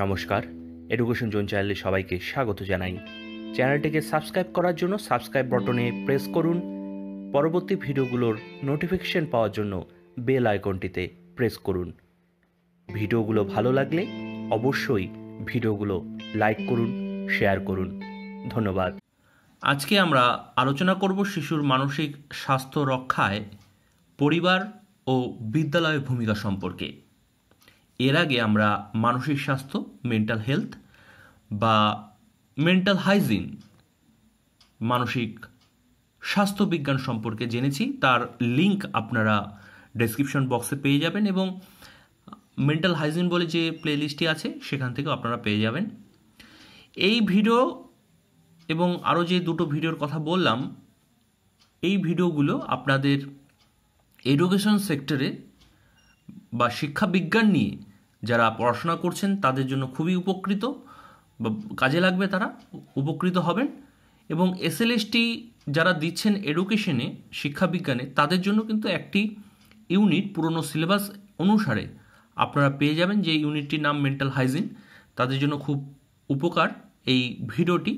নমস্কার education zone চ্যানেলে সবাইকে স্বাগত জানাই চ্যানেলটিকে সাবস্ক্রাইব করার জন্য সাবস্ক্রাইব বটনে প্রেস করুন পরবর্তী ভিডিওগুলোর নোটিফিকেশন পাওয়ার জন্য বেল আইকনটিতে প্রেস করুন ভিডিওগুলো ভালো লাগলে অবশ্যই ভিডিওগুলো লাইক করুন শেয়ার করুন ধন্যবাদ আজকে আমরা আলোচনা করব শিশুর মানসিক স্বাস্থ্য রক্ষায় পরিবার ও বিদ্যালয়ের ভূমিকা সম্পর্কে এর আগে আমরা মানসিক স্বাস্থ্য মেন্টাল হেলথ বা মেন্টাল হাইজিন মানসিক স্বাস্থ্যবিজ্ঞান সম্পর্কে জেনেছি তার লিঙ্ক আপনারা ডেসক্রিপশন বক্সে পেয়ে যাবেন এবং মেন্টাল হাইজিন বলে যে প্লেলিস্টটি আছে সেখান থেকেও আপনারা পেয়ে যাবেন এই ভিডিও এবং আরও যে দুটো ভিডিওর কথা বললাম এই ভিডিওগুলো আপনাদের এডুকেশন সেক্টরে বা শিক্ষা বিজ্ঞান নিয়ে যারা পড়াশোনা করছেন তাদের জন্য খুবই উপকৃত বা কাজে লাগবে তারা উপকৃত হবেন এবং এসএলএসটি যারা দিচ্ছেন এডুকেশনে শিক্ষাবিজ্ঞানে তাদের জন্য কিন্তু একটি ইউনিট পুরনো সিলেবাস অনুসারে আপনারা পেয়ে যাবেন যে ইউনিটটির নাম মেন্টাল হাইজিন তাদের জন্য খুব উপকার এই ভিডিওটি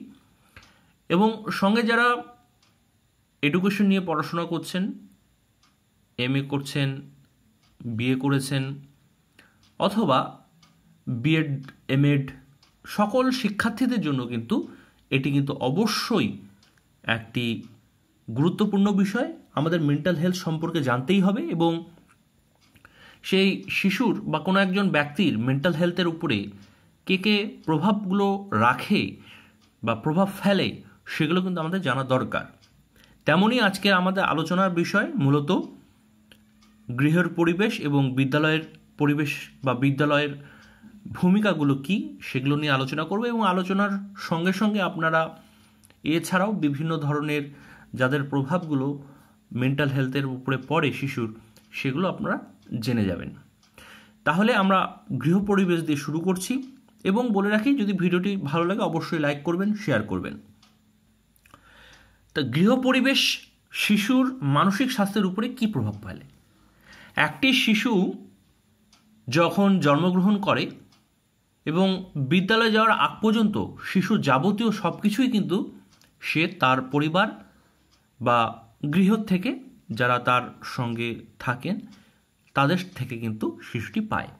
এবং সঙ্গে যারা এডুকেশন নিয়ে পড়াশোনা করছেন এম করছেন বিয়ে করেছেন অথবা বিএড এমএড সকল শিক্ষার্থীদের জন্য কিন্তু এটি কিন্তু অবশ্যই একটি গুরুত্বপূর্ণ বিষয় আমাদের মেন্টাল হেলথ সম্পর্কে জানতেই হবে এবং সেই শিশুর বা কোনো একজন ব্যক্তির মেন্টাল হেলথের উপরে কে কে প্রভাবগুলো রাখে বা প্রভাব ফেলে সেগুলো কিন্তু আমাদের জানা দরকার তেমনই আজকে আমাদের আলোচনার বিষয় মূলত গৃহের পরিবেশ এবং বিদ্যালয়ের পরিবেশ বা বিদ্যালয়ের ভূমিকাগুলো কি সেগুলো নিয়ে আলোচনা করবে এবং আলোচনার সঙ্গে সঙ্গে আপনারা এছাড়াও বিভিন্ন ধরনের যাদের প্রভাবগুলো মেন্টাল হেলথের উপরে পড়ে শিশুর সেগুলো আপনারা জেনে যাবেন তাহলে আমরা গৃহ পরিবেশ দিয়ে শুরু করছি এবং বলে রাখি যদি ভিডিওটি ভালো লাগে অবশ্যই লাইক করবেন শেয়ার করবেন তা গৃহ পরিবেশ শিশুর মানসিক স্বাস্থ্যের উপরে কি প্রভাব ফেলে একটি শিশু যখন জন্মগ্রহণ করে এবং বিদ্যালয়ে যাওয়ার আগ পর্যন্ত শিশু যাবতীয় সব কিছুই কিন্তু সে তার পরিবার বা গৃহ থেকে যারা তার সঙ্গে থাকেন তাদের থেকে কিন্তু শিশুটি পায়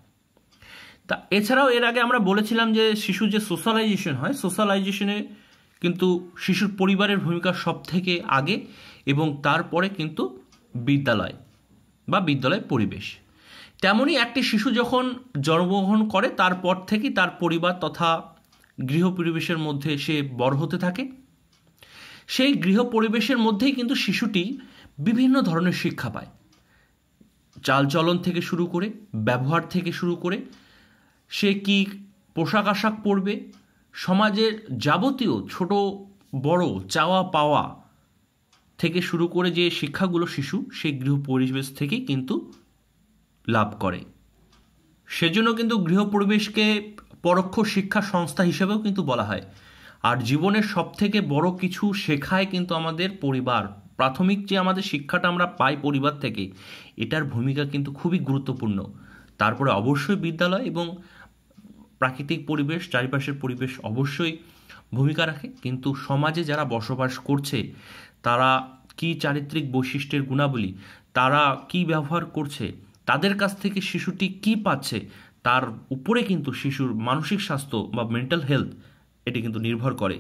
তা এছাড়াও এর আগে আমরা বলেছিলাম যে শিশু যে সোশ্যালাইজেশন হয় সোশ্যালাইজেশনে কিন্তু শিশুর পরিবারের ভূমিকা সব থেকে আগে এবং তারপরে কিন্তু বিদ্যালয় বা বিদ্যালয় পরিবেশ তেমনই একটি শিশু যখন জন্মগ্রহণ করে তারপর থেকেই তার পরিবার তথা গৃহ পরিবেশের মধ্যে সে বড় হতে থাকে সেই গৃহ পরিবেশের মধ্যেই কিন্তু শিশুটি বিভিন্ন ধরনের শিক্ষা পায় চালচলন থেকে শুরু করে ব্যবহার থেকে শুরু করে সে কি পোশাক আশাক পরবে সমাজের যাবতীয় ছোট বড় চাওয়া পাওয়া থেকে শুরু করে যে শিক্ষাগুলো শিশু সেই গৃহ পরিবেশ থেকেই কিন্তু লাভ করে সেজন্য কিন্তু গৃহপরিবেশকে পরোক্ষ শিক্ষা সংস্থা হিসেবেও কিন্তু বলা হয় আর জীবনের সব থেকে বড় কিছু শেখায় কিন্তু আমাদের পরিবার প্রাথমিক যে আমাদের শিক্ষাটা আমরা পাই পরিবার থেকে এটার ভূমিকা কিন্তু খুবই গুরুত্বপূর্ণ তারপরে অবশ্যই বিদ্যালয় এবং প্রাকৃতিক পরিবেশ চারিপাশের পরিবেশ অবশ্যই ভূমিকা রাখে কিন্তু সমাজে যারা বসবাস করছে তারা কি চারিত্রিক বৈশিষ্ট্যের গুণাবলী তারা কি ব্যবহার করছে তাদের কাছ থেকে শিশুটি কি পাচ্ছে তার উপরে কিন্তু শিশুর মানসিক স্বাস্থ্য বা মেন্টাল হেলথ এটি কিন্তু নির্ভর করে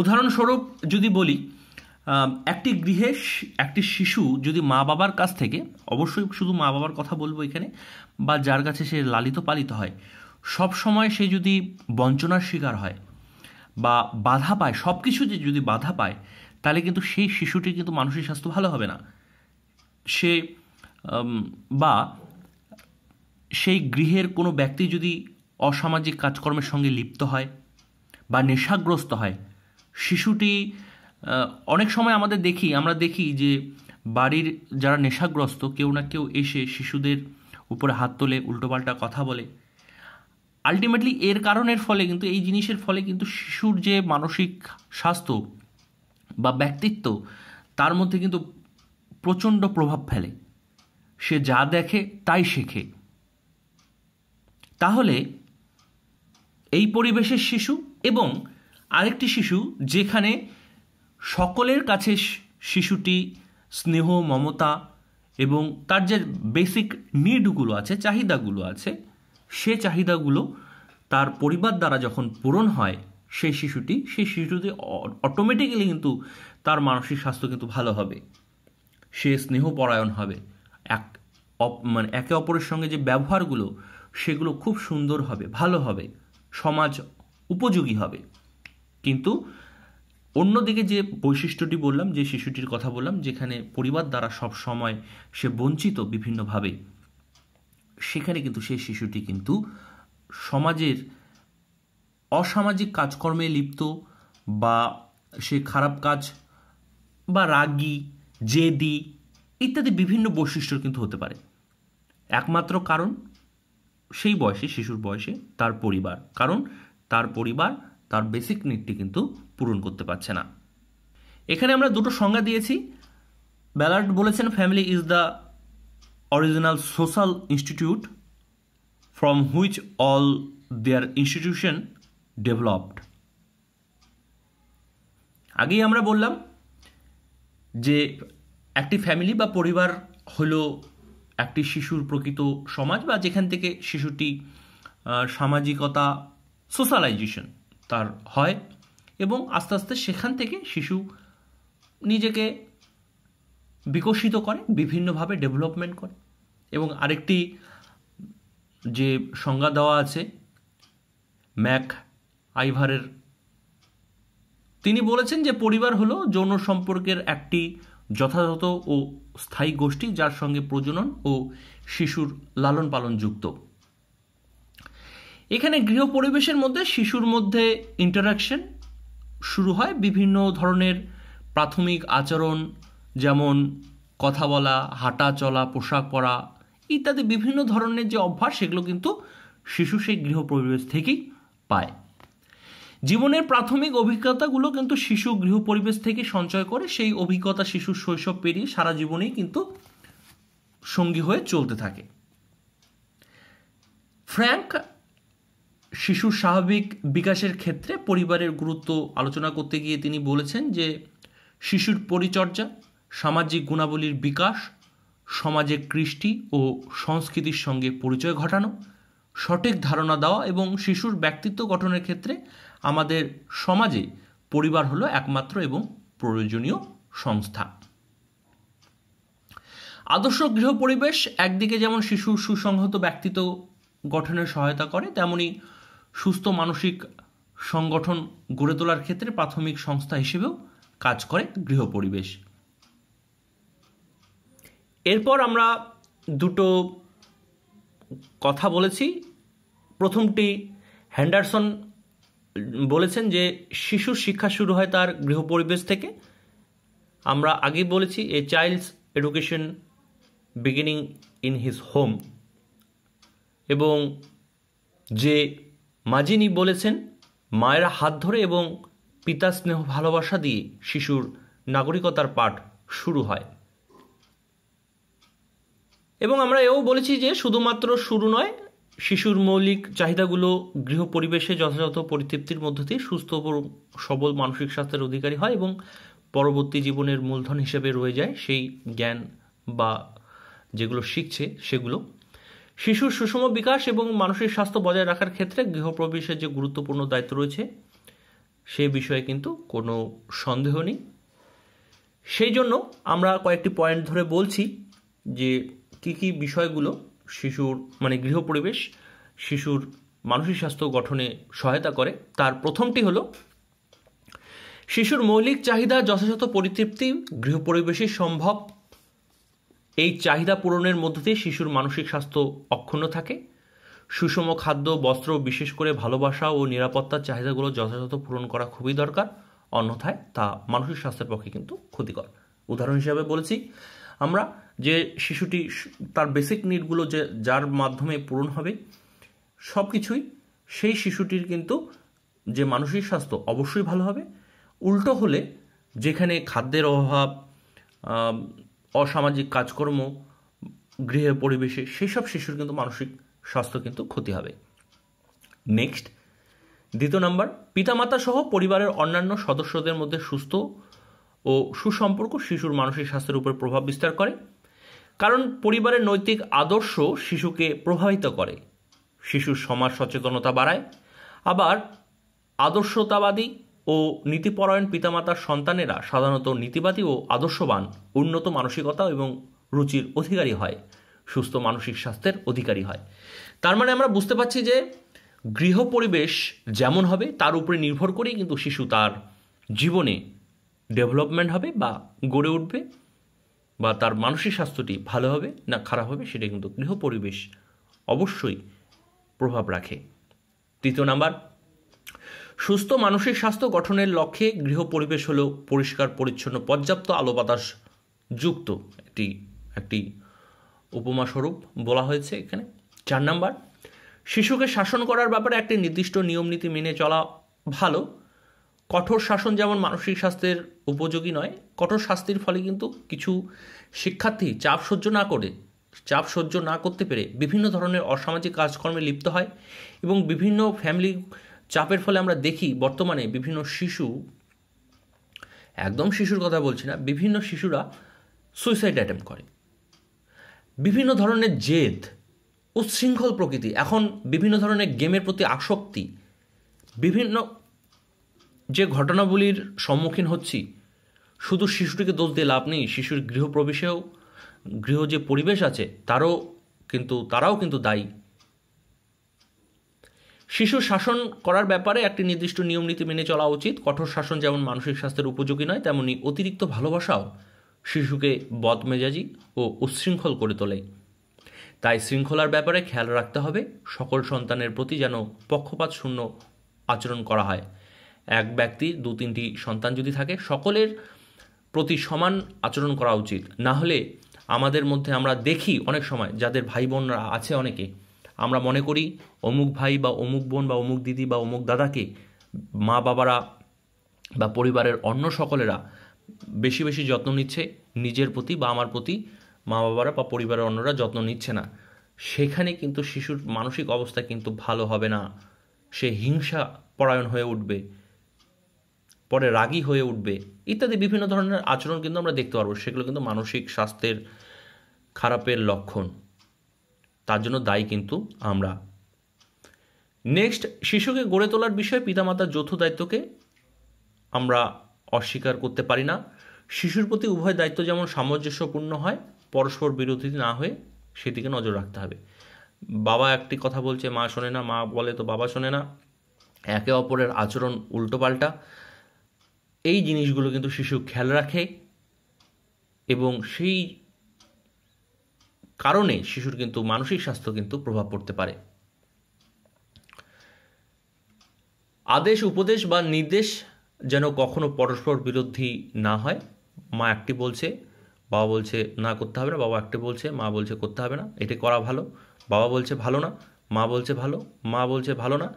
উদাহরণস্বরূপ যদি বলি একটি গৃহে একটি শিশু যদি মা বাবার কাছ থেকে অবশ্যই শুধু মা বাবার কথা বলবো এখানে বা যার কাছে সে লালিত পালিত হয় সব সময় সে যদি বঞ্চনার শিকার হয় বা বাধা পায় সব যে যদি বাধা পায় তাহলে কিন্তু সেই শিশুটির কিন্তু মানসিক স্বাস্থ্য ভালো হবে না সে বা সেই গৃহের কোনো ব্যক্তি যদি অসামাজিক কাজকর্মের সঙ্গে লিপ্ত হয় বা নেশাগ্রস্ত হয় শিশুটি অনেক সময় আমাদের দেখি আমরা দেখি যে বাড়ির যারা নেশাগ্রস্ত কেউ না কেউ এসে শিশুদের উপরে হাত তোলে উল্টোপাল্টা কথা বলে আলটিমেটলি এর কারণের ফলে কিন্তু এই জিনিসের ফলে কিন্তু শিশুর যে মানসিক স্বাস্থ্য বা ব্যক্তিত্ব তার মধ্যে কিন্তু প্রচণ্ড প্রভাব ফেলে সে যা দেখে তাই শেখে তাহলে এই পরিবেশের শিশু এবং আরেকটি শিশু যেখানে সকলের কাছে শিশুটি স্নেহ মমতা এবং তার যে বেসিক নিডগুলো আছে চাহিদাগুলো আছে সে চাহিদাগুলো তার পরিবার দ্বারা যখন পূরণ হয় সেই শিশুটি সেই শিশুটি অটোমেটিক্যালি কিন্তু তার মানসিক স্বাস্থ্য কিন্তু ভালো হবে সে স্নেহপরায়ণ হবে এক মানে একে অপরের সঙ্গে যে ব্যবহারগুলো সেগুলো খুব সুন্দর হবে ভালো হবে সমাজ উপযোগী হবে কিন্তু অন্যদিকে যে বৈশিষ্ট্যটি বললাম যে শিশুটির কথা বললাম যেখানে পরিবার দ্বারা সব সময় সে বঞ্চিত বিভিন্নভাবে সেখানে কিন্তু সেই শিশুটি কিন্তু সমাজের অসামাজিক কাজকর্মে লিপ্ত বা সে খারাপ কাজ বা রাগি জেদি ইত্যাদি বিভিন্ন বৈশিষ্ট্য কিন্তু হতে পারে একমাত্র কারণ সেই বয়সে শিশুর বয়সে তার পরিবার কারণ তার পরিবার তার বেসিক নিডটি কিন্তু পূরণ করতে পারছে না এখানে আমরা দুটো সংজ্ঞা দিয়েছি ব্যালার্ড বলেছেন family is the original social institute from which all their institution developed আগেই আমরা বললাম যে একটি ফ্যামিলি বা পরিবার হলো একটি শিশুর প্রকৃত সমাজ বা যেখান থেকে শিশুটি সামাজিকতা সোশ্যালাইজেশন তার হয় এবং আস্তে আস্তে সেখান থেকে শিশু নিজেকে বিকশিত করে বিভিন্নভাবে ডেভেলপমেন্ট করে এবং আরেকটি যে সংজ্ঞা দেওয়া আছে ম্যাক আইভারের তিনি বলেছেন যে পরিবার হলো যৌন সম্পর্কের একটি যথাযথ ও স্থায়ী গোষ্ঠী যার সঙ্গে প্রজনন ও শিশুর লালন পালন যুক্ত এখানে গৃহ পরিবেশের মধ্যে শিশুর মধ্যে ইন্টারাকশন শুরু হয় বিভিন্ন ধরনের প্রাথমিক আচরণ যেমন কথা বলা হাঁটা চলা পোশাক পরা ইত্যাদি বিভিন্ন ধরনের যে অভ্যাস সেগুলো কিন্তু শিশু সেই গৃহ পরিবেশ থেকেই পায় জীবনের প্রাথমিক অভিজ্ঞতাগুলো কিন্তু শিশু গৃহ পরিবেশ থেকে সঞ্চয় করে সেই অভিজ্ঞতা শিশুর শৈশব পেরিয়ে সারা জীবনেই কিন্তু সঙ্গী হয়ে চলতে থাকে ফ্র্যাঙ্ক শিশুর স্বাভাবিক বিকাশের ক্ষেত্রে পরিবারের গুরুত্ব আলোচনা করতে গিয়ে তিনি বলেছেন যে শিশুর পরিচর্যা সামাজিক গুণাবলীর বিকাশ সমাজের কৃষ্টি ও সংস্কৃতির সঙ্গে পরিচয় ঘটানো সঠিক ধারণা দেওয়া এবং শিশুর ব্যক্তিত্ব গঠনের ক্ষেত্রে আমাদের সমাজে পরিবার হলো একমাত্র এবং প্রয়োজনীয় সংস্থা আদর্শ গৃহ পরিবেশ একদিকে যেমন শিশু সুসংহত ব্যক্তিত্ব গঠনে সহায়তা করে তেমনি সুস্থ মানসিক সংগঠন গড়ে তোলার ক্ষেত্রে প্রাথমিক সংস্থা হিসেবেও কাজ করে গৃহ পরিবেশ এরপর আমরা দুটো কথা বলেছি প্রথমটি হ্যান্ডারসন বলেছেন যে শিশুর শিক্ষা শুরু হয় তার গৃহ পরিবেশ থেকে আমরা আগে বলেছি a child's education beginning in his home এবং যে মাজিনি বলেছেন মায়েরা হাত ধরে এবং পিতা স্নেহ ভালোবাসা দিয়ে শিশুর নাগরিকতার পাঠ শুরু হয় এবং আমরা এও বলেছি যে শুধুমাত্র শুরু নয় শিশুর মৌলিক চাহিদাগুলো গৃহ পরিবেশে যথাযথ পরিতৃপ্তির মধ্য দিয়ে সুস্থ সবল মানসিক স্বাস্থ্যের অধিকারী হয় এবং পরবর্তী জীবনের মূলধন হিসেবে রয়ে যায় সেই জ্ঞান বা যেগুলো শিখছে সেগুলো শিশুর সুষম বিকাশ এবং মানসিক স্বাস্থ্য বজায় রাখার ক্ষেত্রে গৃহপ্রবেশের যে গুরুত্বপূর্ণ দায়িত্ব রয়েছে সে বিষয়ে কিন্তু কোনো সন্দেহ নেই সেই জন্য আমরা কয়েকটি পয়েন্ট ধরে বলছি যে কি কি বিষয়গুলো শিশুর মানে গৃহ পরিবেশ শিশুর মানসিক স্বাস্থ্য গঠনে সহায়তা করে তার প্রথমটি হলো শিশুর মৌলিক চাহিদা যথাযথ পরিতৃপ্তি গৃহ পরিবেশে সম্ভব এই চাহিদা পূরণের মধ্য দিয়ে শিশুর মানসিক স্বাস্থ্য অক্ষুণ্ণ থাকে সুষম খাদ্য বস্ত্র বিশেষ করে ভালোবাসা ও নিরাপত্তার চাহিদাগুলো যথাযথ পূরণ করা খুবই দরকার অন্যথায় তা মানসিক স্বাস্থ্যের পক্ষে কিন্তু ক্ষতিকর উদাহরণ হিসাবে বলছি আমরা যে শিশুটি তার বেসিক নিডগুলো যে যার মাধ্যমে পূরণ হবে সব কিছুই সেই শিশুটির কিন্তু যে মানসিক স্বাস্থ্য অবশ্যই ভালো হবে উল্টো হলে যেখানে খাদ্যের অভাব অসামাজিক কাজকর্ম গৃহে পরিবেশে সেই সব শিশুর কিন্তু মানসিক স্বাস্থ্য কিন্তু ক্ষতি হবে নেক্সট দ্বিতীয় নাম্বার পিতামাতা সহ পরিবারের অন্যান্য সদস্যদের মধ্যে সুস্থ ও সুসম্পর্ক শিশুর মানসিক স্বাস্থ্যের উপর প্রভাব বিস্তার করে কারণ পরিবারের নৈতিক আদর্শ শিশুকে প্রভাবিত করে শিশুর সমাজ সচেতনতা বাড়ায় আবার আদর্শতাবাদী ও নীতিপরায়ণ পিতামাতার সন্তানেরা সাধারণত নীতিবাদী ও আদর্শবান উন্নত মানসিকতা এবং রুচির অধিকারী হয় সুস্থ মানসিক স্বাস্থ্যের অধিকারী হয় তার মানে আমরা বুঝতে পারছি যে গৃহ পরিবেশ যেমন হবে তার উপরে নির্ভর করেই কিন্তু শিশু তার জীবনে ডেভেলপমেন্ট হবে বা গড়ে উঠবে বা তার মানসিক স্বাস্থ্যটি ভালো হবে না খারাপ হবে সেটা কিন্তু গৃহ পরিবেশ অবশ্যই প্রভাব রাখে তৃতীয় নাম্বার সুস্থ মানসিক স্বাস্থ্য গঠনের লক্ষ্যে গৃহ পরিবেশ হল পরিষ্কার পরিচ্ছন্ন পর্যাপ্ত আলো বাতাস যুক্ত একটি একটি উপমাস্বরূপ বলা হয়েছে এখানে চার নাম্বার শিশুকে শাসন করার ব্যাপারে একটি নির্দিষ্ট নিয়মনীতি মেনে চলা ভালো কঠোর শাসন যেমন মানসিক স্বাস্থ্যের উপযোগী নয় কঠোর শাস্তির ফলে কিন্তু কিছু শিক্ষার্থী চাপ সহ্য না করে চাপ সহ্য না করতে পেরে বিভিন্ন ধরনের অসামাজিক কাজকর্মে লিপ্ত হয় এবং বিভিন্ন ফ্যামিলি চাপের ফলে আমরা দেখি বর্তমানে বিভিন্ন শিশু একদম শিশুর কথা বলছি না বিভিন্ন শিশুরা সুইসাইড অ্যাটেম্প করে বিভিন্ন ধরনের জেদ উচ্ছৃঙ্খল প্রকৃতি এখন বিভিন্ন ধরনের গেমের প্রতি আসক্তি বিভিন্ন যে ঘটনাবলীর সম্মুখীন হচ্ছি শুধু শিশুটিকে দোষ দিয়ে লাভ নেই শিশুর গৃহপ্রবেশেও গৃহ যে পরিবেশ আছে তারও কিন্তু তারাও কিন্তু দায়ী শিশু শাসন করার ব্যাপারে একটি নির্দিষ্ট নিয়ম নীতি মেনে চলা উচিত কঠোর শাসন যেমন মানসিক স্বাস্থ্যের উপযোগী নয় তেমনি অতিরিক্ত ভালোবাসাও শিশুকে বদমেজাজি ও উচ্ছৃঙ্খল করে তোলে তাই শৃঙ্খলার ব্যাপারে খেয়াল রাখতে হবে সকল সন্তানের প্রতি যেন পক্ষপাত শূন্য আচরণ করা হয় এক ব্যক্তি দু তিনটি সন্তান যদি থাকে সকলের প্রতি সমান আচরণ করা উচিত না হলে আমাদের মধ্যে আমরা দেখি অনেক সময় যাদের ভাই বোনরা আছে অনেকে আমরা মনে করি অমুক ভাই বা অমুক বোন বা অমুক দিদি বা অমুক দাদাকে মা বাবারা বা পরিবারের অন্য সকলেরা বেশি বেশি যত্ন নিচ্ছে নিজের প্রতি বা আমার প্রতি মা বাবারা বা পরিবারের অন্যরা যত্ন নিচ্ছে না সেখানে কিন্তু শিশুর মানসিক অবস্থা কিন্তু ভালো হবে না সে হিংসা পরায়ণ হয়ে উঠবে পরে রাগী হয়ে উঠবে ইত্যাদি বিভিন্ন ধরনের আচরণ কিন্তু আমরা দেখতে পারবো সেগুলো কিন্তু মানসিক স্বাস্থ্যের খারাপের লক্ষণ তার জন্য দায়ী কিন্তু আমরা নেক্সট শিশুকে গড়ে তোলার বিষয়ে পিতামাতার যৌথ দায়িত্বকে আমরা অস্বীকার করতে পারি না শিশুর প্রতি উভয় দায়িত্ব যেমন সামঞ্জস্যপূর্ণ হয় পরস্পর বিরোধী না হয়ে সেদিকে নজর রাখতে হবে বাবা একটি কথা বলছে মা শোনে না মা বলে তো বাবা শোনে না একে অপরের আচরণ উল্টোপাল্টা এই জিনিসগুলো কিন্তু শিশু খেয়াল রাখে এবং সেই কারণে শিশুর কিন্তু মানসিক স্বাস্থ্য কিন্তু প্রভাব পড়তে পারে আদেশ উপদেশ বা নির্দেশ যেন কখনো পরস্পর বিরোধী না হয় মা একটি বলছে বাবা বলছে না করতে হবে না বাবা একটি বলছে মা বলছে করতে হবে না এটি করা ভালো বাবা বলছে ভালো না মা বলছে ভালো মা বলছে ভালো না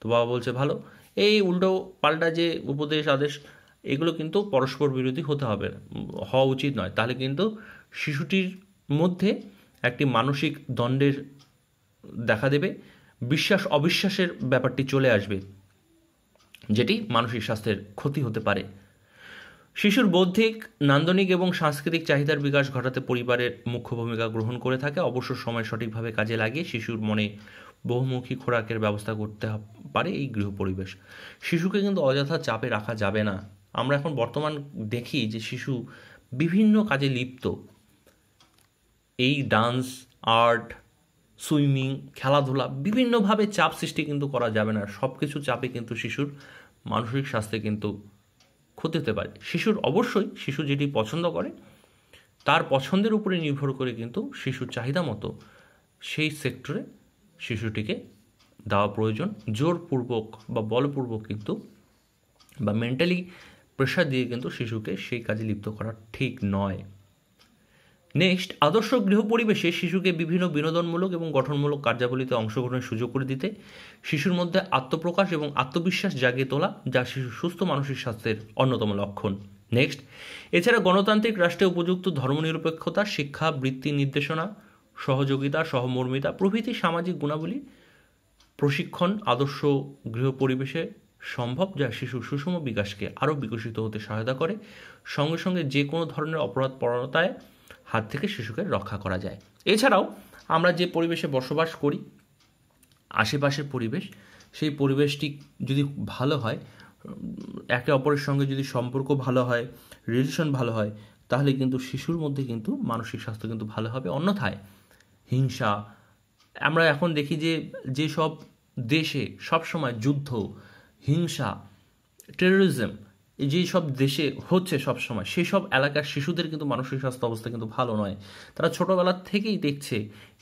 তো বাবা বলছে ভালো এই উল্টো পাল্টা যে উপদেশ আদেশ এগুলো কিন্তু পরস্পর বিরোধী হতে হবে হওয়া উচিত নয় তাহলে কিন্তু শিশুটির মধ্যে একটি মানসিক দণ্ডের দেখা দেবে বিশ্বাস অবিশ্বাসের ব্যাপারটি চলে আসবে যেটি মানসিক স্বাস্থ্যের ক্ষতি হতে পারে শিশুর বৌদ্ধিক নান্দনিক এবং সাংস্কৃতিক চাহিদার বিকাশ ঘটাতে পরিবারের মুখ্য ভূমিকা গ্রহণ করে থাকে অবশ্য সময় সঠিকভাবে কাজে লাগিয়ে শিশুর মনে বহুমুখী খোরাকের ব্যবস্থা করতে পারে এই গৃহ পরিবেশ শিশুকে কিন্তু অযথা চাপে রাখা যাবে না আমরা এখন বর্তমান দেখি যে শিশু বিভিন্ন কাজে লিপ্ত এই ডান্স আর্ট সুইমিং খেলাধুলা বিভিন্নভাবে চাপ সৃষ্টি কিন্তু করা যাবে না সব কিছু চাপে কিন্তু শিশুর মানসিক স্বাস্থ্যে কিন্তু ক্ষতি হতে পারে শিশুর অবশ্যই শিশু যেটি পছন্দ করে তার পছন্দের উপরে নির্ভর করে কিন্তু শিশুর চাহিদা মতো সেই সেক্টরে শিশুটিকে দেওয়া প্রয়োজন জোরপূর্বক বা বলপূর্বক কিন্তু বা মেন্টালি প্রেশার দিয়ে কিন্তু শিশুকে সেই কাজে লিপ্ত করা ঠিক নয় নেক্সট আদর্শ গৃহ পরিবেশে শিশুকে বিভিন্ন বিনোদনমূলক এবং গঠনমূলক কার্যাবলীতে অংশগ্রহণের সুযোগ করে দিতে শিশুর মধ্যে আত্মপ্রকাশ এবং আত্মবিশ্বাস জাগিয়ে তোলা যা শিশুর সুস্থ মানসিক স্বাস্থ্যের অন্যতম লক্ষণ নেক্সট এছাড়া গণতান্ত্রিক রাষ্ট্রে উপযুক্ত ধর্মনিরপেক্ষতা শিক্ষা বৃত্তি নির্দেশনা সহযোগিতা সহমর্মিতা প্রভৃতি সামাজিক গুণাবলী প্রশিক্ষণ আদর্শ গৃহ পরিবেশে সম্ভব যা শিশুর সুষম বিকাশকে আরও বিকশিত হতে সহায়তা করে সঙ্গে সঙ্গে যে কোনো ধরনের অপরাধ পরণতায় হাত থেকে শিশুকে রক্ষা করা যায় এছাড়াও আমরা যে পরিবেশে বসবাস করি আশেপাশের পরিবেশ সেই পরিবেশটি যদি ভালো হয় একে অপরের সঙ্গে যদি সম্পর্ক ভালো হয় রিলেশন ভালো হয় তাহলে কিন্তু শিশুর মধ্যে কিন্তু মানসিক স্বাস্থ্য কিন্তু ভালো হবে অন্যথায় হিংসা আমরা এখন দেখি যে যেসব দেশে সবসময় যুদ্ধ হিংসা টেরোরিজম যে যেই সব দেশে হচ্ছে সব সময় সেই সব এলাকার শিশুদের কিন্তু মানসিক স্বাস্থ্য অবস্থা কিন্তু ভালো নয় তারা ছোটোবেলার থেকেই দেখছে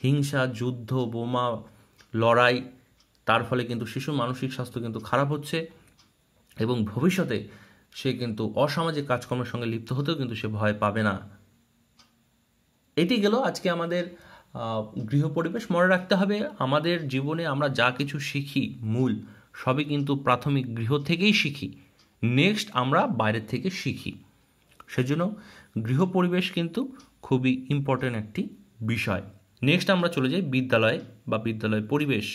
হিংসা যুদ্ধ বোমা লড়াই তার ফলে কিন্তু শিশু মানসিক স্বাস্থ্য কিন্তু খারাপ হচ্ছে এবং ভবিষ্যতে সে কিন্তু অসামাজিক কাজকর্মের সঙ্গে লিপ্ত হতেও কিন্তু সে ভয় পাবে না এটি গেল আজকে আমাদের গৃহ পরিবেশ মনে রাখতে হবে আমাদের জীবনে আমরা যা কিছু শিখি মূল সবই কিন্তু প্রাথমিক গৃহ থেকেই শিখি নেক্সট আমরা বাইরের থেকে শিখি সেজন্য গৃহ পরিবেশ কিন্তু খুবই ইম্পর্টেন্ট একটি বিষয় নেক্সট আমরা চলে যাই বিদ্যালয় বা বিদ্যালয় পরিবেশ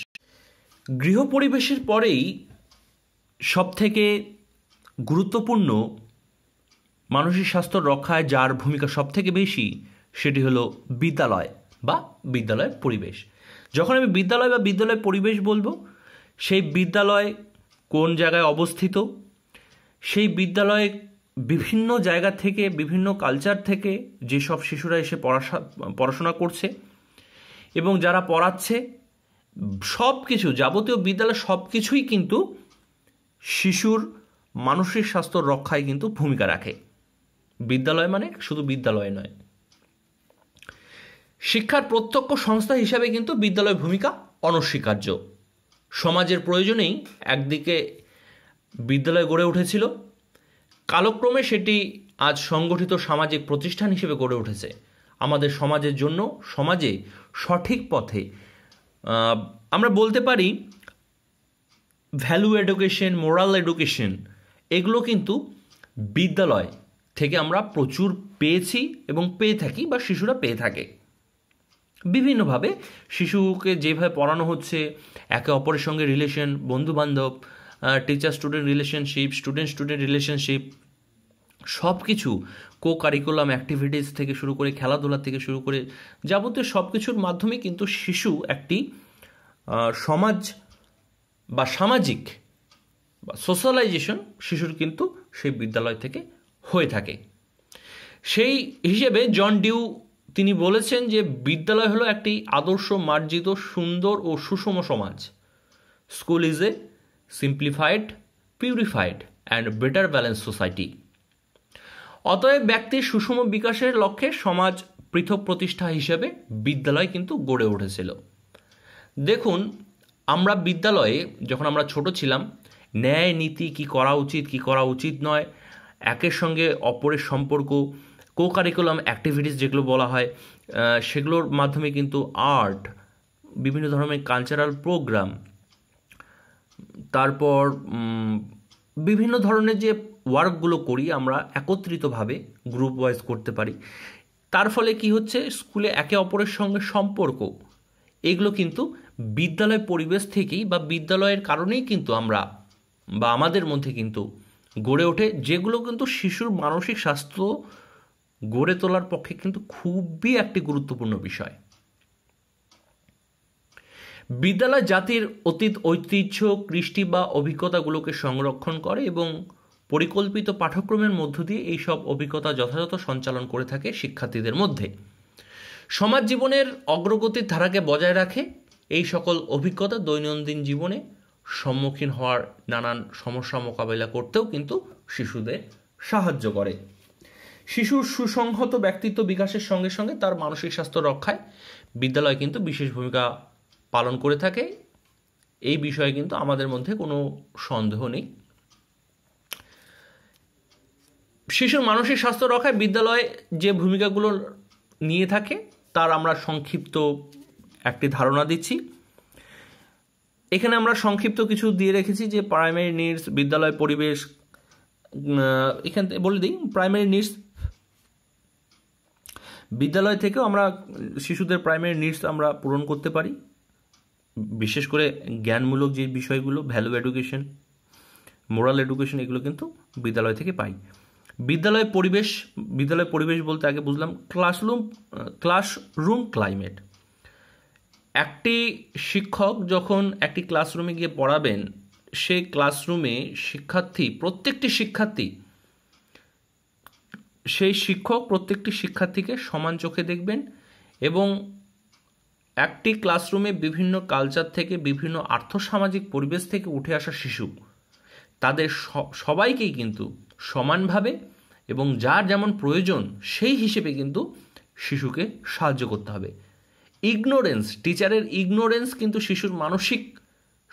গৃহ পরিবেশের পরেই সবথেকে গুরুত্বপূর্ণ মানসিক স্বাস্থ্য রক্ষায় যার ভূমিকা সবথেকে বেশি সেটি হলো বিদ্যালয় বা বিদ্যালয়ের পরিবেশ যখন আমি বিদ্যালয় বা বিদ্যালয় পরিবেশ বলবো সেই বিদ্যালয় কোন জায়গায় অবস্থিত সেই বিদ্যালয়ে বিভিন্ন জায়গা থেকে বিভিন্ন কালচার থেকে যেসব শিশুরা এসে পড়াশা পড়াশোনা করছে এবং যারা পড়াচ্ছে সব কিছু যাবতীয় বিদ্যালয় সব কিছুই কিন্তু শিশুর মানসিক স্বাস্থ্য রক্ষায় কিন্তু ভূমিকা রাখে বিদ্যালয় মানে শুধু বিদ্যালয় নয় শিক্ষার প্রত্যক্ষ সংস্থা হিসাবে কিন্তু বিদ্যালয়ের ভূমিকা অনস্বীকার্য সমাজের প্রয়োজনেই একদিকে বিদ্যালয় গড়ে উঠেছিল কালক্রমে সেটি আজ সংগঠিত সামাজিক প্রতিষ্ঠান হিসেবে গড়ে উঠেছে আমাদের সমাজের জন্য সমাজে সঠিক পথে আমরা বলতে পারি ভ্যালু এডুকেশন মোরাল এডুকেশন এগুলো কিন্তু বিদ্যালয় থেকে আমরা প্রচুর পেয়েছি এবং পেয়ে থাকি বা শিশুরা পেয়ে থাকে বিভিন্নভাবে শিশুকে যেভাবে পড়ানো হচ্ছে একে অপরের সঙ্গে রিলেশন বন্ধুবান্ধব teacher student relationship student student relationship সব কিছু কো কারিকুলাম অ্যাক্টিভিটিস থেকে শুরু করে খেলাধুলা থেকে শুরু করে যাবতীয় সব কিছুর মাধ্যমে কিন্তু শিশু একটি সমাজ বা সামাজিক বা সোশ্যালাইজেশন শিশুর কিন্তু সেই বিদ্যালয় থেকে হয়ে থাকে সেই হিসেবে জন ডিউ তিনি বলেছেন যে বিদ্যালয় হলো একটি আদর্শ মার্জিত সুন্দর ও সুষম সমাজ school is a simplified purified and better balance society অতএব ব্যক্তির সুষম বিকাশের লক্ষ্যে সমাজ পৃথক প্রতিষ্ঠা হিসেবে বিদ্যালয় কিন্তু গড়ে উঠেছিল দেখুন আমরা বিদ্যালয়ে যখন আমরা ছোট ছিলাম ন্যায় নীতি কি করা উচিত কি করা উচিত নয় একের সঙ্গে অপরের সম্পর্ক কো কারিকুলাম অ্যাক্টিভিটিস যেগুলো বলা হয় সেগুলোর মাধ্যমে কিন্তু আর্ট বিভিন্ন ধরনের কালচারাল প্রোগ্রাম তারপর বিভিন্ন ধরনের যে ওয়ার্কগুলো করি আমরা একত্রিতভাবে গ্রুপ ওয়াইজ করতে পারি তার ফলে কি হচ্ছে স্কুলে একে অপরের সঙ্গে সম্পর্ক এগুলো কিন্তু বিদ্যালয় পরিবেশ থেকেই বা বিদ্যালয়ের কারণেই কিন্তু আমরা বা আমাদের মধ্যে কিন্তু গড়ে ওঠে যেগুলো কিন্তু শিশুর মানসিক স্বাস্থ্য গড়ে তোলার পক্ষে কিন্তু খুবই একটি গুরুত্বপূর্ণ বিষয় বিদ্যালয় জাতির অতীত ঐতিহ্য কৃষ্টি বা অভিজ্ঞতাগুলোকে সংরক্ষণ করে এবং পরিকল্পিত পাঠ্যক্রমের মধ্য দিয়ে এইসব অভিজ্ঞতা যথাযথ সঞ্চালন করে থাকে শিক্ষার্থীদের মধ্যে সমাজ জীবনের অগ্রগতির ধারাকে বজায় রাখে এই সকল অভিজ্ঞতা দৈনন্দিন জীবনে সম্মুখীন হওয়ার নানান সমস্যা মোকাবেলা করতেও কিন্তু শিশুদের সাহায্য করে শিশুর সুসংহত ব্যক্তিত্ব বিকাশের সঙ্গে সঙ্গে তার মানসিক স্বাস্থ্য রক্ষায় বিদ্যালয় কিন্তু বিশেষ ভূমিকা পালন করে থাকে এই বিষয়ে কিন্তু আমাদের মধ্যে কোনো সন্দেহ নেই শিশুর মানসিক স্বাস্থ্য রক্ষায় বিদ্যালয়ে যে ভূমিকাগুলো নিয়ে থাকে তার আমরা সংক্ষিপ্ত একটি ধারণা দিচ্ছি এখানে আমরা সংক্ষিপ্ত কিছু দিয়ে রেখেছি যে প্রাইমারি নিডস বিদ্যালয় পরিবেশ এখান বলে দিই প্রাইমারি নিডস বিদ্যালয় থেকেও আমরা শিশুদের প্রাইমারি নিডস আমরা পূরণ করতে পারি বিশেষ করে জ্ঞানমূলক যে বিষয়গুলো ভ্যালু এডুকেশন মোরাল এডুকেশন এগুলো কিন্তু বিদ্যালয় থেকে পাই বিদ্যালয় পরিবেশ বিদ্যালয় পরিবেশ বলতে আগে বুঝলাম ক্লাসরুম ক্লাসরুম ক্লাইমেট একটি শিক্ষক যখন একটি ক্লাসরুমে গিয়ে পড়াবেন সেই ক্লাসরুমে শিক্ষার্থী প্রত্যেকটি শিক্ষার্থী সেই শিক্ষক প্রত্যেকটি শিক্ষার্থীকে সমান চোখে দেখবেন এবং একটি ক্লাসরুমে বিভিন্ন কালচার থেকে বিভিন্ন আর্থসামাজিক পরিবেশ থেকে উঠে আসা শিশু তাদের সবাইকেই কিন্তু সমানভাবে এবং যার যেমন প্রয়োজন সেই হিসেবে কিন্তু শিশুকে সাহায্য করতে হবে ইগনোরেন্স টিচারের ইগনোরেন্স কিন্তু শিশুর মানসিক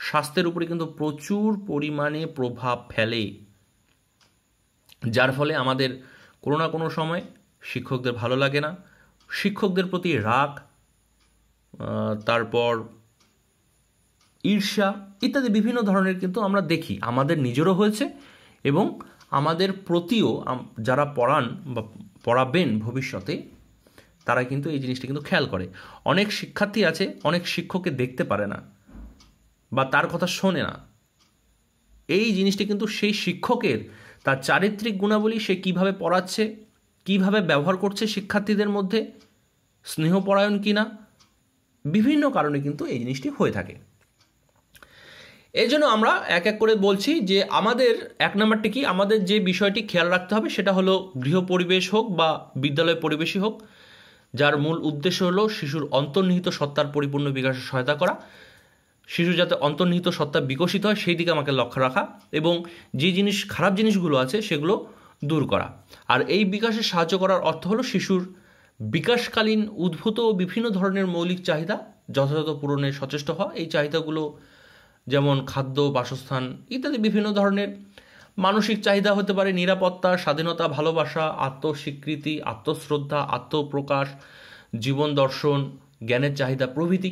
স্বাস্থ্যের উপরে কিন্তু প্রচুর পরিমাণে প্রভাব ফেলে যার ফলে আমাদের কোনো না কোনো সময় শিক্ষকদের ভালো লাগে না শিক্ষকদের প্রতি রাগ তারপর ঈর্ষা ইত্যাদি বিভিন্ন ধরনের কিন্তু আমরা দেখি আমাদের নিজেরও হয়েছে এবং আমাদের প্রতিও যারা পড়ান বা পড়াবেন ভবিষ্যতে তারা কিন্তু এই জিনিসটা কিন্তু খেয়াল করে অনেক শিক্ষার্থী আছে অনেক শিক্ষককে দেখতে পারে না বা তার কথা শোনে না এই জিনিসটি কিন্তু সেই শিক্ষকের তার চারিত্রিক গুণাবলী সে কিভাবে পড়াচ্ছে কিভাবে ব্যবহার করছে শিক্ষার্থীদের মধ্যে স্নেহপরায়ণ কিনা বিভিন্ন কারণে কিন্তু এই জিনিসটি হয়ে থাকে এই জন্য আমরা এক এক করে বলছি যে আমাদের এক নম্বরটি কি আমাদের যে বিষয়টি খেয়াল রাখতে হবে সেটা হলো গৃহ পরিবেশ হোক বা বিদ্যালয় পরিবেশই হোক যার মূল উদ্দেশ্য হলো শিশুর অন্তর্নিহিত সত্তার পরিপূর্ণ বিকাশে সহায়তা করা শিশু যাতে অন্তর্নিহিত সত্তা বিকশিত হয় সেই দিকে আমাকে লক্ষ্য রাখা এবং যে জিনিস খারাপ জিনিসগুলো আছে সেগুলো দূর করা আর এই বিকাশে সাহায্য করার অর্থ হলো শিশুর বিকাশকালীন উদ্ভূত বিভিন্ন ধরনের মৌলিক চাহিদা যথাযথ পূরণে সচেষ্ট হওয়া এই চাহিদাগুলো যেমন খাদ্য বাসস্থান ইত্যাদি বিভিন্ন ধরনের মানসিক চাহিদা হতে পারে নিরাপত্তা স্বাধীনতা ভালোবাসা আত্মস্বীকৃতি আত্মশ্রদ্ধা আত্মপ্রকাশ জীবন দর্শন জ্ঞানের চাহিদা প্রভৃতি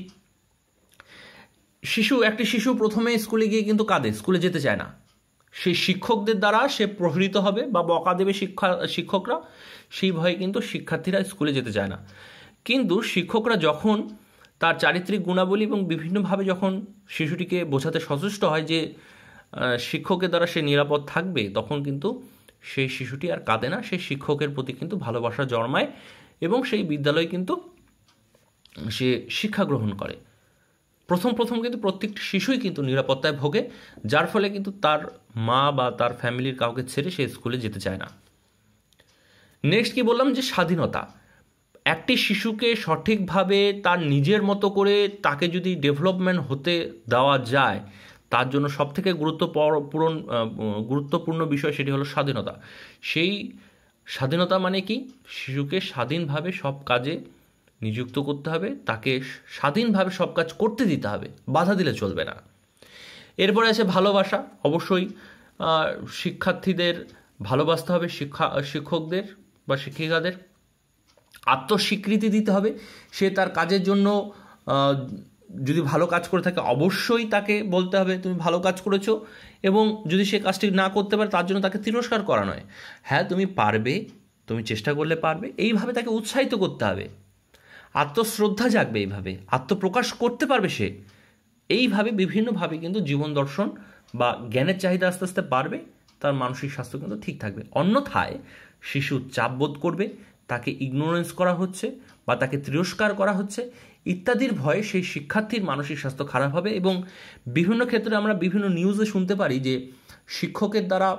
শিশু একটি শিশু প্রথমে স্কুলে গিয়ে কিন্তু কাঁদে স্কুলে যেতে চায় না সেই শিক্ষকদের দ্বারা সে প্রহৃত হবে বা বকা দেবে শিক্ষা শিক্ষকরা সেই ভয়ে কিন্তু শিক্ষার্থীরা স্কুলে যেতে চায় না কিন্তু শিক্ষকরা যখন তার চারিত্রিক গুণাবলী এবং বিভিন্নভাবে যখন শিশুটিকে বোঝাতে সচেষ্ট হয় যে শিক্ষকের দ্বারা সে নিরাপদ থাকবে তখন কিন্তু সেই শিশুটি আর কাঁদে না সেই শিক্ষকের প্রতি কিন্তু ভালোবাসা জন্মায় এবং সেই বিদ্যালয় কিন্তু সে শিক্ষা গ্রহণ করে প্রথম প্রথম কিন্তু প্রত্যেকটি শিশুই কিন্তু নিরাপত্তায় ভোগে যার ফলে কিন্তু তার মা বা তার ফ্যামিলির কাউকে ছেড়ে সে স্কুলে যেতে চায় না নেক্সট কি বললাম যে স্বাধীনতা একটি শিশুকে সঠিকভাবে তার নিজের মতো করে তাকে যদি ডেভেলপমেন্ট হতে দেওয়া যায় তার জন্য সবথেকে গুরুত্বপূর্ণ গুরুত্বপূর্ণ বিষয় সেটি হলো স্বাধীনতা সেই স্বাধীনতা মানে কি শিশুকে স্বাধীনভাবে সব কাজে নিযুক্ত করতে হবে তাকে স্বাধীনভাবে সব কাজ করতে দিতে হবে বাধা দিলে চলবে না এরপরে আছে ভালোবাসা অবশ্যই শিক্ষার্থীদের ভালোবাসতে হবে শিক্ষা শিক্ষকদের বা শিক্ষিকাদের আত্মস্বীকৃতি দিতে হবে সে তার কাজের জন্য যদি ভালো কাজ করে থাকে অবশ্যই তাকে বলতে হবে তুমি ভালো কাজ করেছ এবং যদি সে কাজটি না করতে পারে তার জন্য তাকে তিরস্কার করা নয় হ্যাঁ তুমি পারবে তুমি চেষ্টা করলে পারবে এইভাবে তাকে উৎসাহিত করতে হবে আত্মশ্রদ্ধা জাগবে এইভাবে আত্মপ্রকাশ করতে পারবে সে এইভাবে বিভিন্নভাবে কিন্তু জীবন দর্শন বা জ্ঞানের চাহিদা আস্তে আস্তে বাড়বে তার মানসিক স্বাস্থ্য কিন্তু ঠিক থাকবে অন্যথায় শিশু চাপ বোধ করবে তাকে ইগনোরেন্স করা হচ্ছে বা তাকে তিরস্কার করা হচ্ছে ইত্যাদির ভয়ে সেই শিক্ষার্থীর মানসিক স্বাস্থ্য খারাপ হবে এবং বিভিন্ন ক্ষেত্রে আমরা বিভিন্ন নিউজে শুনতে পারি যে শিক্ষকের দ্বারা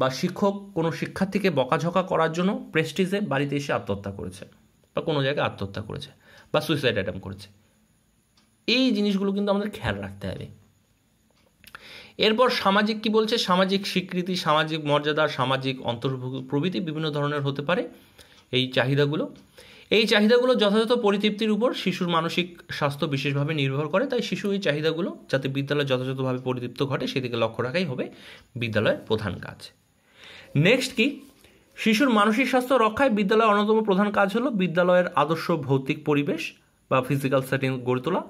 বা শিক্ষক কোনো শিক্ষার্থীকে বকাঝকা করার জন্য প্রেস্টিজে বাড়িতে এসে আত্মহত্যা করেছে বা কোনো জায়গায় আত্মহত্যা করেছে বা সুইসাইড অ্যাটাম করেছে এই জিনিসগুলো কিন্তু আমাদের খেয়াল রাখতে হবে এরপর সামাজিক কি বলছে সামাজিক স্বীকৃতি সামাজিক মর্যাদা সামাজিক অন্তর্ভুক্ত প্রভৃতি বিভিন্ন ধরনের হতে পারে এই চাহিদাগুলো এই চাহিদাগুলো যথাযথ পরিতৃপ্তির উপর শিশুর মানসিক স্বাস্থ্য বিশেষভাবে নির্ভর করে তাই শিশু এই চাহিদাগুলো যাতে বিদ্যালয় যথাযথভাবে পরিতৃপ্ত ঘটে সেদিকে লক্ষ্য রাখাই হবে বিদ্যালয়ের প্রধান কাজ নেক্সট কি শিশুর মানসিক স্বাস্থ্য রক্ষায় বিদ্যালয়ের অন্যতম প্রধান কাজ হলো বিদ্যালয়ের আদর্শ ভৌতিক পরিবেশ বা ফিজিক্যাল সেটিং গড়ে তোলা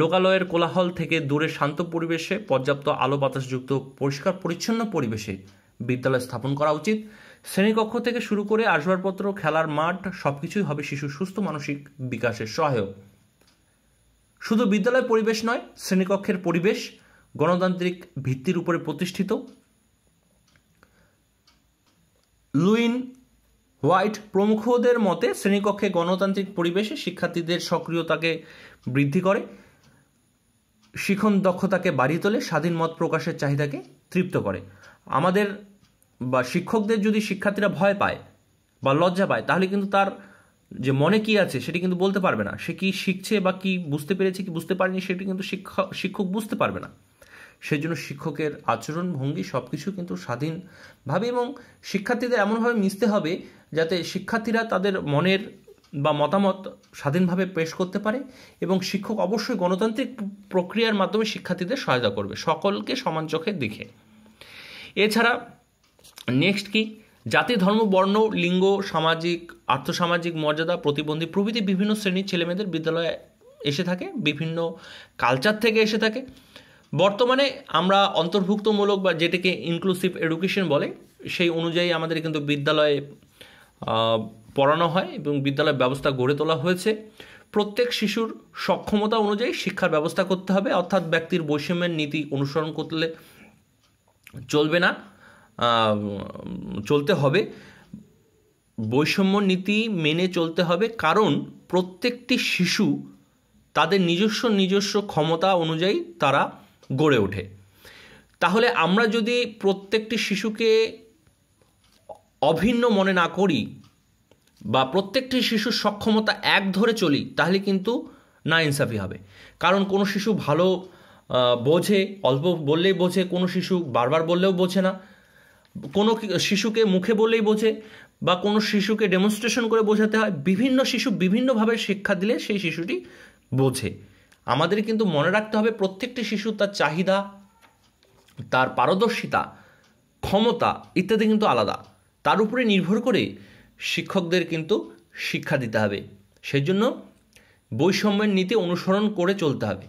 লোকালয়ের কোলাহল থেকে দূরে শান্ত পরিবেশে পর্যাপ্ত আলো বাতাসযুক্ত পরিষ্কার পরিচ্ছন্ন পরিবেশে বিদ্যালয় স্থাপন করা উচিত শ্রেণীকক্ষ থেকে শুরু করে আসবাবপত্র খেলার মাঠ সব কিছুই হবে শিশুর সুস্থ মানসিক বিকাশের সহায়ক শুধু বিদ্যালয় পরিবেশ নয় শ্রেণীকক্ষের পরিবেশ গণতান্ত্রিক ভিত্তির উপরে প্রতিষ্ঠিত লুইন হোয়াইট প্রমুখদের মতে শ্রেণীকক্ষে গণতান্ত্রিক পরিবেশে শিক্ষার্থীদের সক্রিয়তাকে বৃদ্ধি করে শিখন দক্ষতাকে বাড়িয়ে তোলে স্বাধীন মত প্রকাশের চাহিদাকে তৃপ্ত করে আমাদের বা শিক্ষকদের যদি শিক্ষার্থীরা ভয় পায় বা লজ্জা পায় তাহলে কিন্তু তার যে মনে কি আছে সেটি কিন্তু বলতে পারবে না সে কি শিখছে বা কি বুঝতে পেরেছে কি বুঝতে পারেনি সেটি কিন্তু শিক্ষক শিক্ষক বুঝতে পারবে না সেজন্য শিক্ষকের আচরণ ভঙ্গি সব কিছু কিন্তু স্বাধীনভাবে এবং শিক্ষার্থীদের এমনভাবে মিশতে হবে যাতে শিক্ষার্থীরা তাদের মনের বা মতামত স্বাধীনভাবে পেশ করতে পারে এবং শিক্ষক অবশ্যই গণতান্ত্রিক প্রক্রিয়ার মাধ্যমে শিক্ষার্থীদের সহায়তা করবে সকলকে সমান চোখে দেখে এছাড়া নেক্সট কি জাতি ধর্ম বর্ণ লিঙ্গ সামাজিক আর্থসামাজিক মর্যাদা প্রতিবন্ধী প্রভৃতি বিভিন্ন শ্রেণীর ছেলেমেয়েদের বিদ্যালয়ে এসে থাকে বিভিন্ন কালচার থেকে এসে থাকে বর্তমানে আমরা অন্তর্ভুক্তমূলক বা যেটাকে ইনক্লুসিভ এডুকেশন বলে সেই অনুযায়ী আমাদের কিন্তু বিদ্যালয়ে পড়ানো হয় এবং বিদ্যালয় ব্যবস্থা গড়ে তোলা হয়েছে প্রত্যেক শিশুর সক্ষমতা অনুযায়ী শিক্ষার ব্যবস্থা করতে হবে অর্থাৎ ব্যক্তির বৈষম্যের নীতি অনুসরণ করলে চলবে না চলতে হবে বৈষম্য নীতি মেনে চলতে হবে কারণ প্রত্যেকটি শিশু তাদের নিজস্ব নিজস্ব ক্ষমতা অনুযায়ী তারা গড়ে ওঠে তাহলে আমরা যদি প্রত্যেকটি শিশুকে অভিন্ন মনে না করি বা প্রত্যেকটি শিশুর সক্ষমতা এক ধরে চলি তাহলে কিন্তু না ইনসাফি হবে কারণ কোনো শিশু ভালো বোঝে অল্প বললেই বোঝে কোনো শিশু বারবার বললেও বোঝে না কোনো শিশুকে মুখে বললেই বোঝে বা কোনো শিশুকে ডেমনস্ট্রেশন করে বোঝাতে হয় বিভিন্ন শিশু বিভিন্নভাবে শিক্ষা দিলে সেই শিশুটি বোঝে আমাদের কিন্তু মনে রাখতে হবে প্রত্যেকটি শিশু তার চাহিদা তার পারদর্শিতা ক্ষমতা ইত্যাদি কিন্তু আলাদা তার উপরে নির্ভর করে শিক্ষকদের কিন্তু শিক্ষা দিতে হবে সেই জন্য বৈষম্যের নীতি অনুসরণ করে চলতে হবে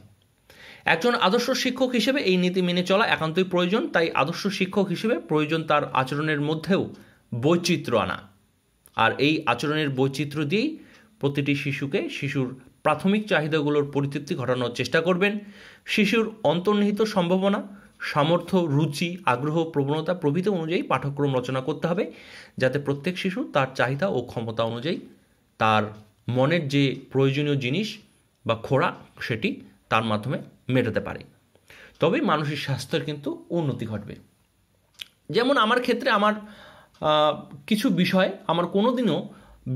একজন আদর্শ শিক্ষক হিসেবে এই নীতি মেনে চলা একান্তই প্রয়োজন তাই আদর্শ শিক্ষক হিসেবে প্রয়োজন তার আচরণের মধ্যেও বৈচিত্র্য আনা আর এই আচরণের বৈচিত্র্য দিয়েই প্রতিটি শিশুকে শিশুর প্রাথমিক চাহিদাগুলোর পরিতৃপ্তি ঘটানোর চেষ্টা করবেন শিশুর অন্তর্নিহিত সম্ভাবনা সামর্থ্য রুচি আগ্রহ প্রবণতা প্রভৃতি অনুযায়ী পাঠ্যক্রম রচনা করতে হবে যাতে প্রত্যেক শিশু তার চাহিদা ও ক্ষমতা অনুযায়ী তার মনের যে প্রয়োজনীয় জিনিস বা খোরা সেটি তার মাধ্যমে মেটাতে পারে তবে মানুষের স্বাস্থ্যের কিন্তু উন্নতি ঘটবে যেমন আমার ক্ষেত্রে আমার কিছু বিষয় আমার কোনো দিনও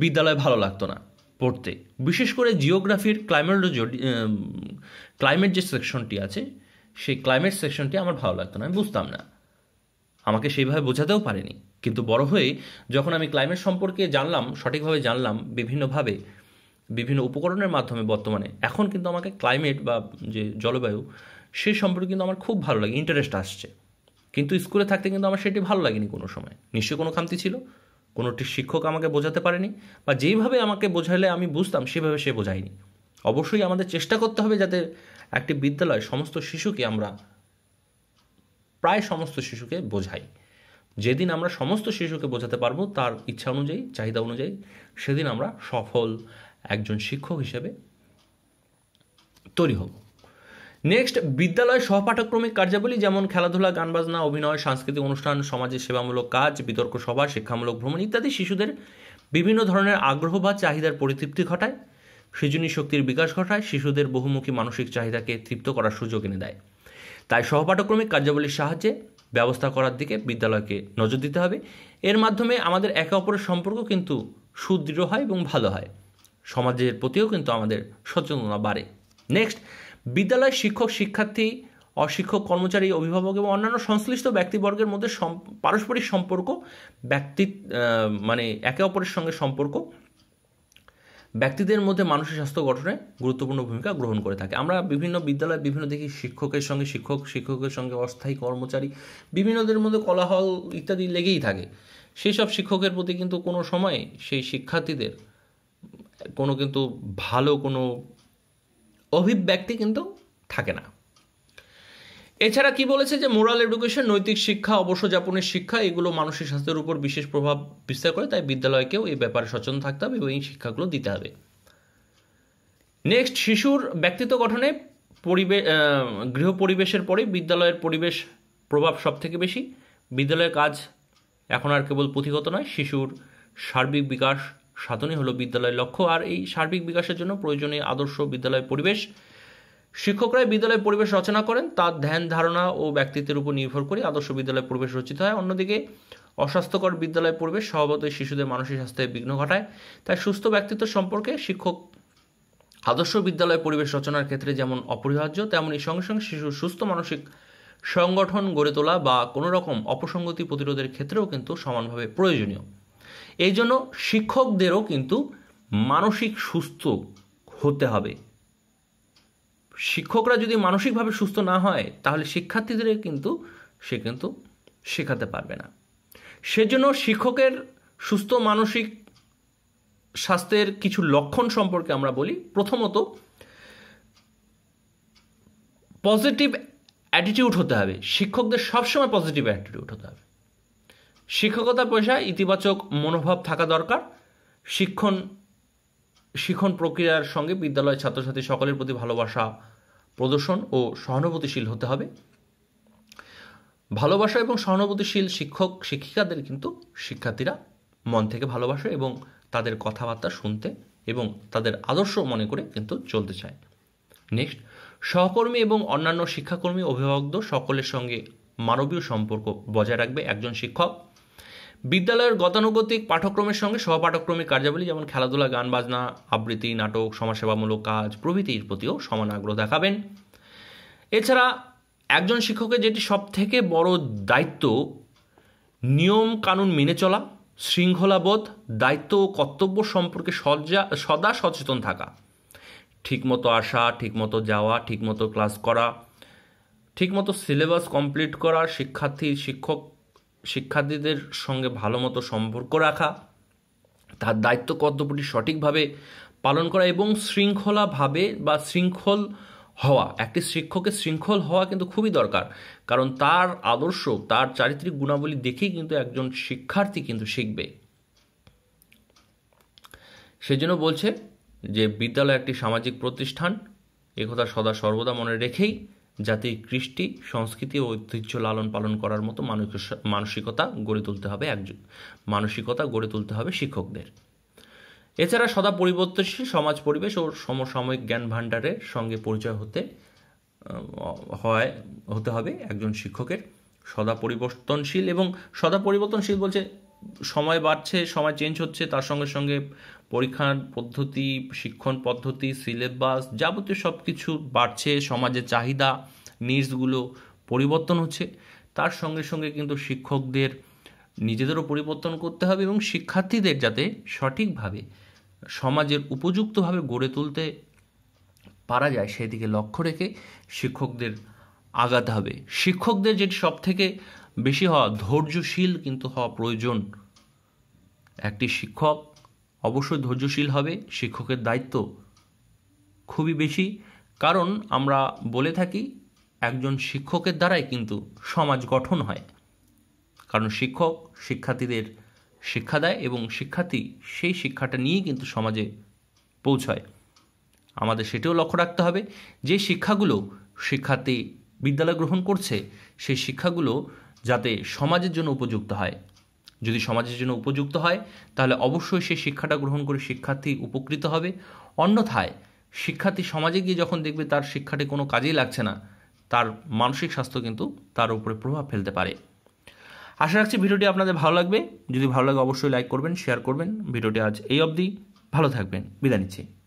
বিদ্যালয় ভালো লাগতো না পড়তে বিশেষ করে জিওগ্রাফির ক্লাইমেটোলজি ক্লাইমেট যে সেকশনটি আছে সেই ক্লাইমেট সেকশনটি আমার ভালো লাগতো না আমি বুঝতাম না আমাকে সেইভাবে বোঝাতেও পারেনি কিন্তু বড় হয়ে যখন আমি ক্লাইমেট সম্পর্কে জানলাম সঠিকভাবে জানলাম বিভিন্নভাবে বিভিন্ন উপকরণের মাধ্যমে বর্তমানে এখন কিন্তু আমাকে ক্লাইমেট বা যে জলবায়ু সে সম্পর্কে কিন্তু আমার খুব ভালো লাগে ইন্টারেস্ট আসছে কিন্তু স্কুলে থাকতে কিন্তু আমার সেটি ভালো লাগেনি কোনো সময় নিশ্চয়ই কোনো খামতি ছিল কোনোটি শিক্ষক আমাকে বোঝাতে পারেনি বা যেইভাবে আমাকে বোঝালে আমি বুঝতাম সেভাবে সে বোঝায়নি অবশ্যই আমাদের চেষ্টা করতে হবে যাতে একটি বিদ্যালয় সমস্ত শিশুকে আমরা প্রায় সমস্ত শিশুকে বোঝাই যেদিন আমরা সমস্ত শিশুকে বোঝাতে পারবো তার ইচ্ছা অনুযায়ী চাহিদা অনুযায়ী সেদিন আমরা সফল একজন শিক্ষক হিসেবে তৈরি হব নেক্সট বিদ্যালয় সহপাঠক্রমিক কার্যাবলী যেমন খেলাধুলা গান বাজনা অভিনয় সাংস্কৃতিক অনুষ্ঠান সমাজের সেবামূলক কাজ বিতর্ক সভা শিক্ষামূলক ভ্রমণ ইত্যাদি শিশুদের বিভিন্ন ধরনের আগ্রহ বা চাহিদার পরিতৃপ্তি ঘটায় সৃজনী শক্তির বিকাশ ঘটায় শিশুদের বহুমুখী মানসিক চাহিদাকে তৃপ্ত করার সুযোগ এনে দেয় তাই সহপাঠক্রমিক কার্যাবলীর সাহায্যে ব্যবস্থা করার দিকে বিদ্যালয়কে নজর দিতে হবে এর মাধ্যমে আমাদের একে অপরের সম্পর্ক কিন্তু সুদৃঢ় হয় এবং ভালো হয় সমাজের প্রতিও কিন্তু আমাদের সচেতনতা বাড়ে নেক্সট বিদ্যালয় শিক্ষক শিক্ষার্থী অশিক্ষক কর্মচারী অভিভাবক এবং অন্যান্য সংশ্লিষ্ট ব্যক্তিবর্গের মধ্যে পারস্পরিক সম্পর্ক ব্যক্তি মানে একে অপরের সঙ্গে সম্পর্ক ব্যক্তিদের মধ্যে মানুষের স্বাস্থ্য গঠনে গুরুত্বপূর্ণ ভূমিকা গ্রহণ করে থাকে আমরা বিভিন্ন বিদ্যালয়ে বিভিন্ন দেখি শিক্ষকের সঙ্গে শিক্ষক শিক্ষকের সঙ্গে অস্থায়ী কর্মচারী বিভিন্নদের মধ্যে কলাহল ইত্যাদি লেগেই থাকে সেই সব শিক্ষকের প্রতি কিন্তু কোনো সময়ে সেই শিক্ষার্থীদের কোনো কিন্তু ভালো কোনো অভিব্যক্তি কিন্তু থাকে না এছাড়া কি বলেছে যে মোরাল এডুকেশন নৈতিক শিক্ষা অবশ্য যাপনের শিক্ষা এগুলো মানুষের স্বাস্থ্যের উপর বিশেষ প্রভাব বিস্তার করে তাই বিদ্যালয়কেও এই ব্যাপারে সচেতন থাকতে হবে এবং এই শিক্ষাগুলো দিতে হবে নেক্সট শিশুর ব্যক্তিত্ব গঠনে পরিবেশ গৃহ পরিবেশের পরে বিদ্যালয়ের পরিবেশ প্রভাব সব থেকে বেশি বিদ্যালয়ের কাজ এখন আর কেবল পুঁথিগত নয় শিশুর সার্বিক বিকাশ সাধনই হলো বিদ্যালয়ের লক্ষ্য আর এই সার্বিক বিকাশের জন্য প্রয়োজনীয় আদর্শ বিদ্যালয় পরিবেশ শিক্ষকরাই বিদ্যালয় পরিবেশ রচনা করেন তার ধ্যান ধারণা ও ব্যক্তিত্বের উপর নির্ভর করে আদর্শ বিদ্যালয় পরিবেশ রচিত হয় অন্যদিকে অস্বাস্থ্যকর বিদ্যালয় পরিবেশ স্বভাবতই শিশুদের মানসিক স্বাস্থ্যে বিঘ্ন ঘটায় তাই সুস্থ ব্যক্তিত্ব সম্পর্কে শিক্ষক আদর্শ বিদ্যালয় পরিবেশ রচনার ক্ষেত্রে যেমন অপরিহার্য তেমনই সঙ্গে সঙ্গে শিশুর সুস্থ মানসিক সংগঠন গড়ে তোলা বা কোনো রকম অপসঙ্গতি প্রতিরোধের ক্ষেত্রেও কিন্তু সমানভাবে প্রয়োজনীয় এই জন্য শিক্ষকদেরও কিন্তু মানসিক সুস্থ হতে হবে শিক্ষকরা যদি মানসিকভাবে সুস্থ না হয় তাহলে শিক্ষার্থীদের কিন্তু সে কিন্তু শেখাতে পারবে না সেজন্য শিক্ষকের সুস্থ মানসিক স্বাস্থ্যের কিছু লক্ষণ সম্পর্কে আমরা বলি প্রথমত পজিটিভ অ্যাটিটিউড হতে হবে শিক্ষকদের সবসময় পজিটিভ অ্যাটিটিউড হতে হবে শিক্ষকতা পেশায় ইতিবাচক মনোভাব থাকা দরকার শিক্ষণ শিক্ষণ প্রক্রিয়ার সঙ্গে বিদ্যালয়ের ছাত্রছাত্রী সকলের প্রতি ভালোবাসা প্রদর্শন ও সহানুভূতিশীল হতে হবে ভালোবাসা এবং সহানুভূতিশীল শিক্ষক শিক্ষিকাদের কিন্তু শিক্ষার্থীরা মন থেকে ভালোবাসে এবং তাদের কথাবার্তা শুনতে এবং তাদের আদর্শ মনে করে কিন্তু চলতে চায় নেক্সট সহকর্মী এবং অন্যান্য শিক্ষাকর্মী অভিভাবকদের সকলের সঙ্গে মানবীয় সম্পর্ক বজায় রাখবে একজন শিক্ষক বিদ্যালয়ের গতানুগতিক পাঠ্যক্রমের সঙ্গে সহপাঠ্যক্রমিক কার্যাবলী যেমন খেলাধুলা গান বাজনা আবৃত্তি নাটক সমাজসেবামূলক কাজ প্রভৃতির প্রতিও সমান আগ্রহ দেখাবেন এছাড়া একজন শিক্ষকের যেটি সব থেকে বড় দায়িত্ব নিয়ম কানুন মেনে চলা শৃঙ্খলাবোধ দায়িত্ব ও কর্তব্য সম্পর্কে সজ্জা সদা সচেতন থাকা ঠিকমতো আসা ঠিকমতো যাওয়া ঠিকমতো ক্লাস করা ঠিকমতো সিলেবাস কমপ্লিট করা শিক্ষার্থী শিক্ষক শিক্ষার্থীদের সঙ্গে ভালো মতো সম্পর্ক রাখা তার দায়িত্ব কর্তব্যটি সঠিকভাবে পালন করা এবং শৃঙ্খলাভাবে বা শৃঙ্খল হওয়া একটি শিক্ষকের শৃঙ্খল হওয়া কিন্তু খুবই দরকার কারণ তার আদর্শ তার চারিত্রিক গুণাবলী দেখেই কিন্তু একজন শিক্ষার্থী কিন্তু শিখবে সেজন্য বলছে যে বিদ্যালয় একটি সামাজিক প্রতিষ্ঠান একথা সদা সর্বদা মনে রেখেই জাতির কৃষ্টি সংস্কৃতি ও ঐতিহ্য লালন পালন করার মতো মানসিকতা গড়ে তুলতে হবে একজন মানসিকতা গড়ে তুলতে হবে শিক্ষকদের এছাড়া সদা পরিবর্তনশীল সমাজ পরিবেশ ও সমসাময়িক জ্ঞান ভাণ্ডারের সঙ্গে পরিচয় হতে হয় হতে হবে একজন শিক্ষকের সদা পরিবর্তনশীল এবং সদা পরিবর্তনশীল বলছে সময় বাড়ছে সময় চেঞ্জ হচ্ছে তার সঙ্গে সঙ্গে পরীক্ষার পদ্ধতি শিক্ষণ পদ্ধতি সিলেবাস যাবতীয় সব কিছু বাড়ছে সমাজের চাহিদা নিডসগুলো পরিবর্তন হচ্ছে তার সঙ্গে সঙ্গে কিন্তু শিক্ষকদের নিজেদেরও পরিবর্তন করতে হবে এবং শিক্ষার্থীদের যাতে সঠিকভাবে সমাজের উপযুক্তভাবে গড়ে তুলতে পারা যায় সেদিকে লক্ষ্য রেখে শিক্ষকদের আগাতে হবে শিক্ষকদের যেটি সব থেকে বেশি হওয়া ধৈর্যশীল কিন্তু হওয়া প্রয়োজন একটি শিক্ষক অবশ্যই ধৈর্যশীল হবে শিক্ষকের দায়িত্ব খুবই বেশি কারণ আমরা বলে থাকি একজন শিক্ষকের দ্বারাই কিন্তু সমাজ গঠন হয় কারণ শিক্ষক শিক্ষার্থীদের শিক্ষা দেয় এবং শিক্ষার্থী সেই শিক্ষাটা নিয়েই কিন্তু সমাজে পৌঁছায় আমাদের সেটাও লক্ষ্য রাখতে হবে যে শিক্ষাগুলো শিক্ষার্থী বিদ্যালয় গ্রহণ করছে সেই শিক্ষাগুলো যাতে সমাজের জন্য উপযুক্ত হয় যদি সমাজের জন্য উপযুক্ত হয় তাহলে অবশ্যই সে শিক্ষাটা গ্রহণ করে শিক্ষার্থী উপকৃত হবে অন্যথায় শিক্ষার্থী সমাজে গিয়ে যখন দেখবে তার শিক্ষাটি কোনো কাজেই লাগছে না তার মানসিক স্বাস্থ্য কিন্তু তার উপরে প্রভাব ফেলতে পারে আশা রাখছি ভিডিওটি আপনাদের ভালো লাগবে যদি ভালো লাগে অবশ্যই লাইক করবেন শেয়ার করবেন ভিডিওটি আজ এই অবধি ভালো থাকবেন বিদায় নিচ্ছি